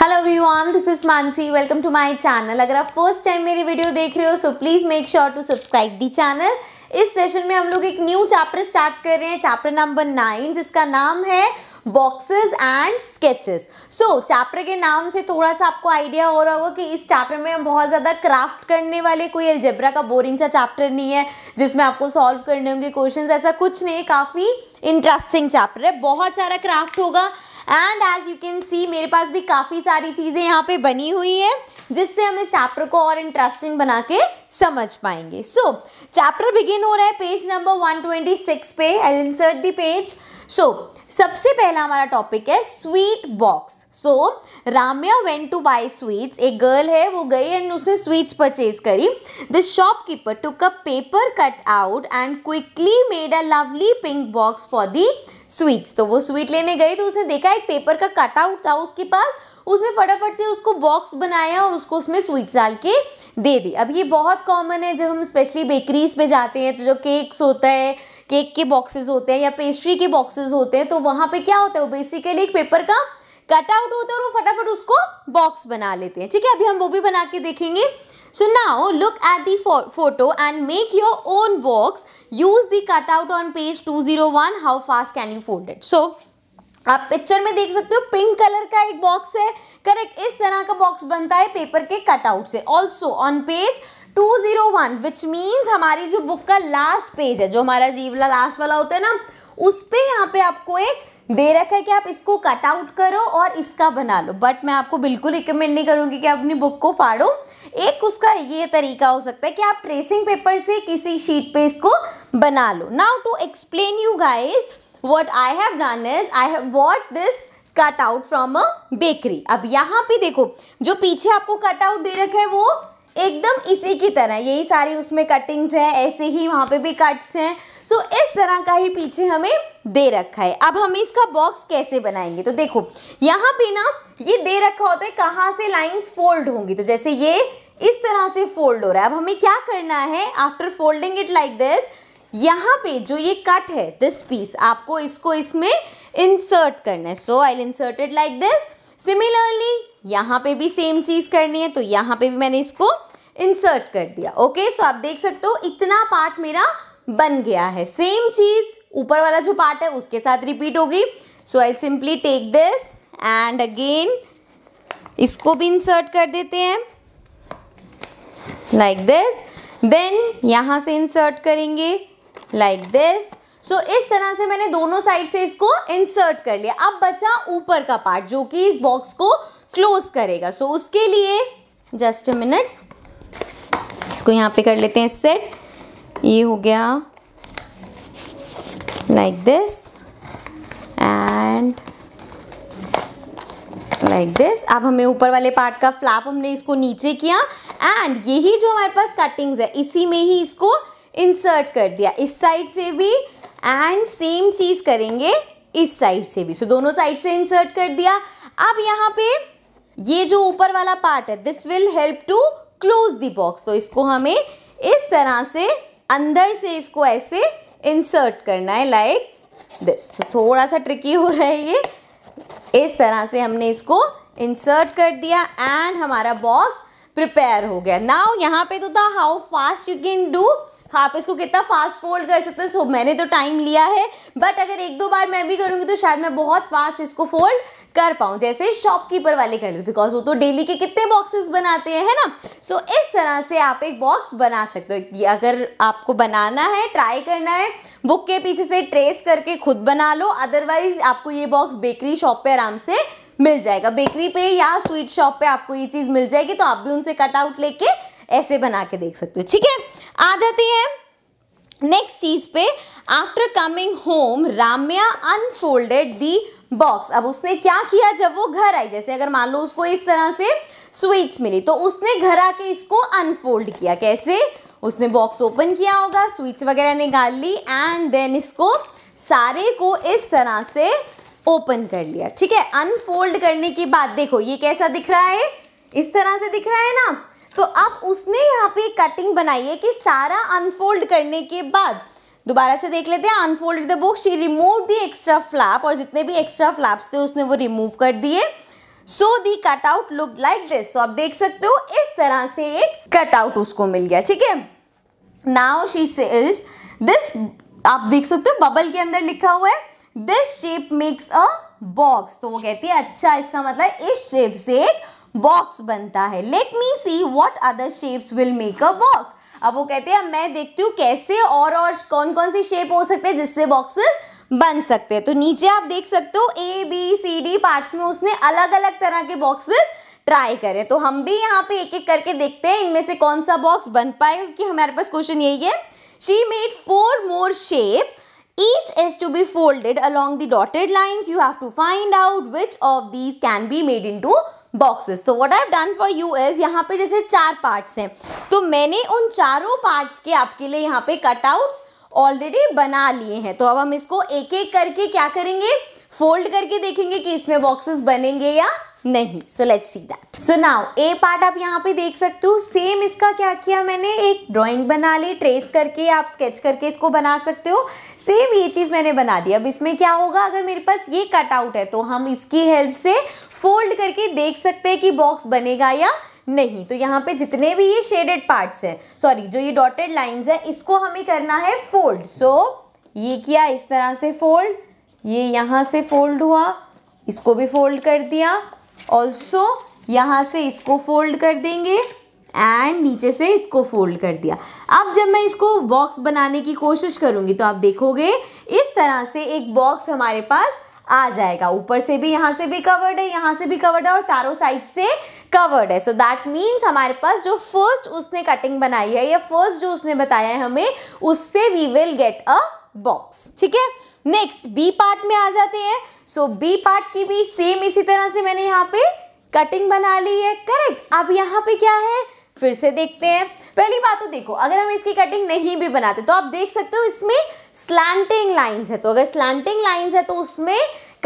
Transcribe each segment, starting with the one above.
Hello everyone this is Mansi welcome to my channel अगर आप first time मेरी video देख रहे हो so please make sure to subscribe the channel इस सेशन में हम लोग एक न्यू चैप्टर स्टार्ट कर रहे हैं चैप्टर नंबर नाइन जिसका नाम है boxes and sketches so chapter के नाम से थोड़ा सा आपको आइडिया हो रहा होगा कि इस चैप्टर में हम बहुत ज़्यादा क्राफ्ट करने वाले कोई एल्जेब्रा का बोरिंग सा चैप्टर नहीं है जिसमें आपको सॉल्व करने होंगे क्वेश्चन ऐसा कुछ नहीं काफ़ी इंटरेस्टिंग चैप्टर है बहुत सारा क्राफ्ट होगा and as you can see मेरे पास भी काफ़ी सारी चीज़ें यहाँ पे बनी हुई हैं जिससे हम इस चैप्टर को और इंटरेस्टिंग बना के समझ पाएंगे सो चैप्टर बिगिन हो रहा है पेज नंबर 126 पे I insert the page so सबसे पहला हमारा टॉपिक है sweet box so Ramya went to buy sweets एक गर्ल है वो गई एंड उसने स्वीट्स परचेज करी the shopkeeper took a paper cut out and quickly made a lovely pink box for the sweets तो वो स्वीट लेने गई तो उसने देखा एक पेपर का कटआउट था उसके पास उसने फटाफट से उसको बॉक्स बनाया और उसको उसमें स्वीट्स डाल के दे दी अब ये बहुत कॉमन है जब हम स्पेशली बेकरीज पे जाते हैं तो जो केक्स होता है केक के बॉक्सेस होते हैं या पेस्ट्री के बॉक्सेस होते हैं तो वहाँ पे क्या होता है वो बेसिकली एक पेपर का कटआउट होता है और वो फटाफट उसको बॉक्स बना लेते हैं ठीक है अभी हम वो भी बना के देखेंगे So now look at the photo and make your own box. Use the cutout on page 201. How fast can you fold it? So आप पिक्चर में देख सकते हो पिंक कलर का एक बॉक्स है करेक्ट इस तरह का बॉक्स बनता है पेपर के कटआउट से also on page 201 zero which means हमारी जो बुक का लास्ट पेज है जो हमारा जीवला लास्ट वाला होता है ना उस पर यहाँ पे आपको एक दे रखा है कि आप इसको कट आउट करो और इसका बना लो बट मैं आपको बिल्कुल रिकमेंड नहीं करूँगी कि आप अपनी बुक को फाड़ो एक उसका ये तरीका हो सकता है कि आप ट्रेसिंग पेपर से किसी शीट पे इसको बना लो now to explain you guys what I have done is I have what this cut out from a bakery अब यहाँ पे देखो जो पीछे आपको कट आउट दे रखा है वो एकदम इसी की तरह यही सारी उसमें कटिंग्स हैं ऐसे ही वहाँ पे भी कट्स हैं सो so, इस तरह का ही पीछे हमें दे रखा है अब हम इसका बॉक्स कैसे बनाएंगे तो देखो यहाँ पे ना ये दे रखा होता है कहाँ से लाइंस फोल्ड होंगी तो जैसे ये इस तरह से फोल्ड हो रहा है अब हमें क्या करना है after folding it like this यहाँ पे जो ये कट है दिस पीस आपको इसको इसमें इंसर्ट करना है so I insert it like this similarly यहाँ पे भी सेम चीज़ करनी है तो यहाँ पे भी मैंने इसको इंसर्ट कर दिया ओके सो आप देख सकते हो इतना पार्ट मेरा बन गया है सेम चीज़ ऊपर वाला जो पार्ट है उसके साथ रिपीट होगी so I simply take this and again इसको भी इंसर्ट कर देते हैं लाइक दिस देन यहाँ से इंसर्ट करेंगे लाइक दिस सो so, इस तरह से मैंने दोनों साइड से इसको इंसर्ट कर लिया अब बचा ऊपर का पार्ट जो कि इस बॉक्स को क्लोज करेगा सो so, उसके लिए जस्ट मिनट इसको यहाँ पे कर लेते हैं सेट ये हो गया like this and like this अब हमें ऊपर वाले पार्ट का फ्लैप हमने इसको नीचे किया एंड यही जो हमारे पास कटिंग्स है इसी में ही इसको इंसर्ट कर दिया इस साइड से भी एंड सेम चीज़ करेंगे इस साइड से भी सो so, दोनों साइड से इंसर्ट कर दिया अब यहाँ पे ये जो ऊपर वाला पार्ट है this will help to close the box तो इसको हमें इस तरह से अंदर से इसको ऐसे इंसर्ट करना है लाइक दिस तो थोड़ा सा ट्रिकी हो रहा है ये इस तरह से हमने इसको इंसर्ट कर दिया एंड हमारा बॉक्स प्रिपेयर हो गया नाउ यहाँ पे तो था how fast you can do आप हाँ, तो इसको कितना फास्ट फोल्ड कर सकते हो सो मैंने तो टाइम लिया है बट अगर एक दो बार मैं भी करूँगी तो शायद मैं बहुत फास्ट इसको फोल्ड कर पाऊँ जैसे शॉपकीपर वाले कर लेते बिकॉज वो तो डेली के कितने बॉक्सेस बनाते हैं है ना सो so, इस तरह से आप एक बॉक्स बना सकते हो अगर आपको बनाना है ट्राई करना है बुक के पीछे से ट्रेस करके खुद बना लो अदरवाइज आपको ये बॉक्स बेकरी शॉप पे आराम से मिल जाएगा बेकरी पे या स्वीट शॉप पे आपको ये चीज़ मिल जाएगी तो आप भी उनसे कटआउट लेके ऐसे बना के देख सकते हो ठीक है आ जाते हैं नेक्स्ट चीज पे after coming home Ramya unfolded the box अब उसने क्या किया जब वो घर आई जैसे अगर मान लो उसको इस तरह से स्वीट्स मिली तो उसने घर आके इसको अनफोल्ड किया कैसे उसने बॉक्स ओपन किया होगा स्वीट्स वगैरह निकाल ली एंड देन इसको सारे को इस तरह से ओपन कर लिया ठीक है अनफोल्ड करने के बाद देखो ये कैसा दिख रहा है इस तरह से दिख रहा है ना तो अब उसने यहाँ पे कटिंग बनाई है कि सारा अनफोल्ड करने के बाद दोबारा से देख लेते हैं unfold the book she remove the extra flap और जितने भी एक्स्ट्रा फ्लैप्स थे उसने वो रिमूव कर दिए so the cutout look like this so आप देख सकते हो इस तरह से एक कटआउट उसको मिल गया ठीक है नाउ शी सेज दिस आप देख सकते हो बबल के अंदर लिखा हुआ है this shape makes a box तो वो कहती है अच्छा इसका मतलब इस शेप से एक बॉक्स बनता है let me see what other shapes will make a box अब वो कहते हैं मैं देखती हूँ कैसे और और कौन कौन सी शेप हो सकते हैं जिससे बॉक्सेस बन सकते हैं तो नीचे आप देख सकते हो A B C D parts में उसने अलग अलग तरह के बॉक्सेस ट्राई करे तो हम भी यहाँ पे एक एक करके देखते हैं इनमें से कौन सा बॉक्स बन पाएगा क्योंकि हमारे पास क्वेश्चन यही है she made four more shape each is to be folded along the dotted lines you have to find out which of these can be made in to boxes so what I have done for you is यहाँ पे जैसे चार parts हैं तो मैंने उन चारों parts के आपके लिए यहाँ पे कटआउट्स ऑलरेडी बना लिए हैं तो अब हम इसको एक एक करके क्या करेंगे फोल्ड करके देखेंगे कि इसमें बॉक्सेस बनेंगे या नहीं so let see that so now A part आप यहाँ पे देख सकते हो सेम इसका क्या किया मैंने एक ड्राइंग बना ली ट्रेस करके आप स्केच करके इसको बना सकते हो सेम ये चीज़ मैंने बना दी अब इसमें क्या होगा अगर मेरे पास ये कटआउट है तो हम इसकी हेल्प से फोल्ड करके देख सकते हैं कि बॉक्स बनेगा या नहीं तो यहाँ पे जितने भी ये शेडेड पार्ट्स हैं सॉरी जो ये डॉटेड लाइन्स है इसको हमें करना है फोल्ड सो so, ये किया इस तरह से फोल्ड ये यहाँ से फोल्ड हुआ इसको भी फोल्ड कर दिया ऑल्सो यहाँ से इसको फोल्ड कर देंगे एंड नीचे से इसको फोल्ड कर दिया अब जब मैं इसको बॉक्स बनाने की कोशिश करूँगी तो आप देखोगे इस तरह से एक बॉक्स हमारे पास आ जाएगा ऊपर से भी यहाँ से भी कवर्ड है यहाँ से भी कवर्ड है और चारों साइड से कवर्ड है सो दैट मीन्स हमारे पास जो फर्स्ट उसने कटिंग बनाई है या फर्स्ट जो उसने बताया है हमें उससे we will get a box ठीक है नेक्स्ट बी पार्ट में आ जाते हैं सो बी पार्ट की भी सेम इसी तरह से मैंने यहाँ पे कटिंग बना ली है करेक्ट अब यहाँ पे क्या है फिर से देखते हैं पहली बात तो देखो अगर हम इसकी कटिंग नहीं भी बनाते तो आप देख सकते हो इसमें स्लैंटिंग लाइंस है तो अगर स्लैंटिंग लाइंस है तो उसमें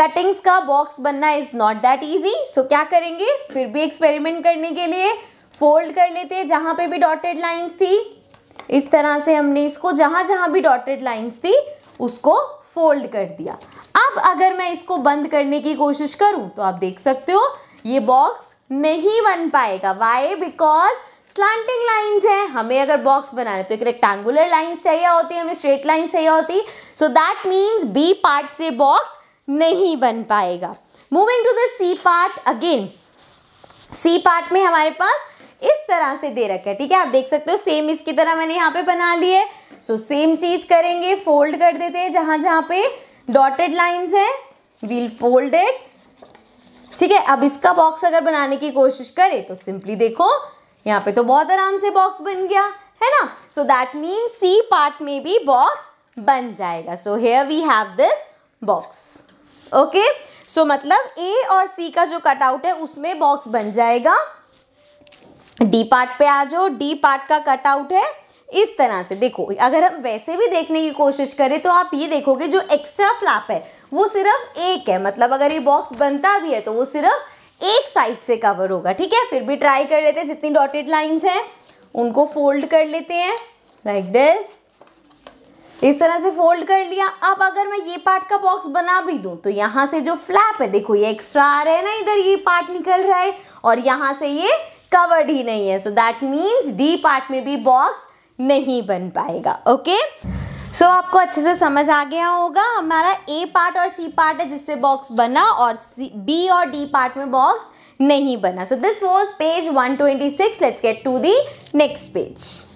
कटिंग्स का बॉक्स बनना is not that easy so क्या करेंगे फिर भी एक्सपेरिमेंट करने के लिए फोल्ड कर लेते हैं जहां पे भी डॉटेड लाइंस थी इस तरह से हमने इसको जहां जहां भी डॉटेड लाइंस थी उसको फोल्ड कर दिया अब अगर मैं इसको बंद करने की कोशिश करूं तो आप देख सकते हो ये बॉक्स नहीं बन पाएगा वाई बिकॉज स्लांटिंग लाइंस हैं हमें अगर बॉक्स बनाना है तो एक रेक्टेंगुलर लाइंस चाहिए होती है हमें स्ट्रेट लाइंस चाहिए होती so that means B part से बॉक्स नहीं बन पाएगा moving to the C part again C part में हमारे पास इस तरह से दे रखा है ठीक है आप देख सकते हो सेम इसकी तरह मैंने यहाँ पे बना ली है सो सेम चीज़ करेंगे फोल्ड कर देते हैं जहां जहां पे डॉटेड लाइन्स है वील फोल्डेड ठीक है अब इसका बॉक्स अगर बनाने की कोशिश करें तो सिंपली देखो यहाँ पे तो बहुत आराम से बॉक्स बन गया है ना so that mean C part में भी बॉक्स बन जाएगा so here we have this box okay so मतलब ए और सी का जो कटआउट है उसमें बॉक्स बन जाएगा डी पार्ट पे आ जाओ डी पार्ट का कटआउट है इस तरह से देखो अगर हम वैसे भी देखने की कोशिश करें तो आप ये देखोगे जो एक्स्ट्रा फ्लैप है वो सिर्फ एक है मतलब अगर ये बॉक्स बनता भी है तो वो सिर्फ एक साइड से कवर होगा ठीक है फिर भी ट्राई कर लेते हैं जितनी डॉटेड लाइंस हैं उनको फोल्ड कर लेते हैं लाइक like दिस इस तरह से फोल्ड कर लिया अब अगर मैं ये पार्ट का बॉक्स बना भी दूं तो यहाँ से जो फ्लैप है देखो ये एक्स्ट्रा आ रहा है ना इधर ये पार्ट निकल रहा है और यहाँ से ये कवर्ड ही नहीं है so that means D part में भी बॉक्स नहीं बन पाएगा ओके सो so, आपको अच्छे से समझ आ गया होगा हमारा ए पार्ट और सी पार्ट है जिससे बॉक्स बना और बी और डी पार्ट में बॉक्स नहीं बना so this was page 126 let's get to the next page